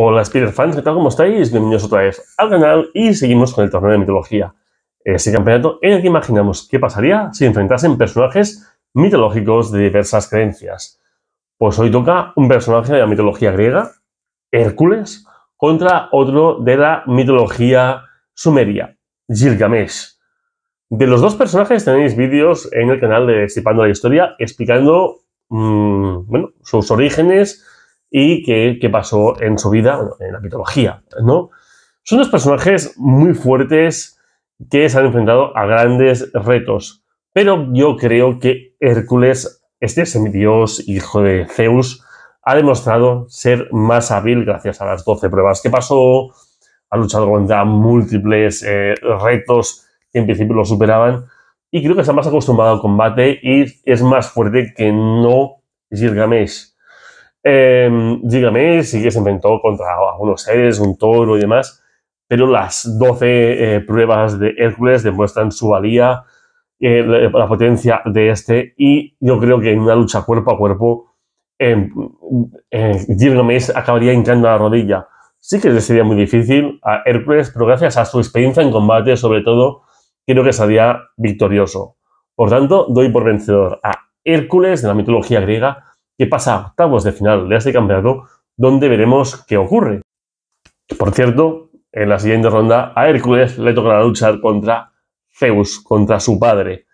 Hola Spirit fans, ¿qué tal? ¿Cómo estáis? Bienvenidos otra vez al canal y seguimos con el torneo de mitología. Este campeonato en el que imaginamos qué pasaría si enfrentasen personajes mitológicos de diversas creencias. Pues hoy toca un personaje de la mitología griega, Hércules, contra otro de la mitología sumeria, Gilgamesh. De los dos personajes tenéis vídeos en el canal de Estipando la Historia explicando mm, sus orígenes, y qué, pasó en su vida, en la mitología, ¿no? Son dos personajes muy fuertes que se han enfrentado a grandes retos, pero yo creo que Hércules, este semidios, hijo de Zeus, ha demostrado ser más hábil gracias a las 12 pruebas que pasó, ha luchado contra múltiples eh, retos que en principio lo superaban, y creo que está más acostumbrado al combate y es más fuerte que no Gilgamesh. Eh, dígame, sí que se inventó contra unos seres, un toro y demás, pero las 12 eh, pruebas de Hércules demuestran su valía, eh, eh, la, potencia de este, y yo creo que en una lucha cuerpo a cuerpo, Gilgamesh em, acabaría entrando la rodilla. Sí que le sería muy difícil a Hércules, pero gracias a su experiencia en combate, sobre todo, creo que sería victorioso. Por tanto, doy por vencedor a Hércules de la mitología griega qué pasa a octavos de final de este campeonato, donde veremos qué ocurre. Por cierto, en la siguiente ronda a Hércules le tocará luchar contra Zeus, contra su padre.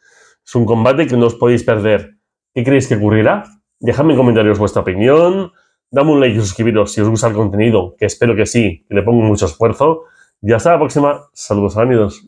Es un combate que no os podéis perder. ¿Qué creéis que ocurrirá? Dejadme en comentarios vuestra opinión, dame un like y suscribiros si os gusta el contenido, que espero que sí, que le pongo mucho esfuerzo. Y hasta la próxima. Saludos, amigos.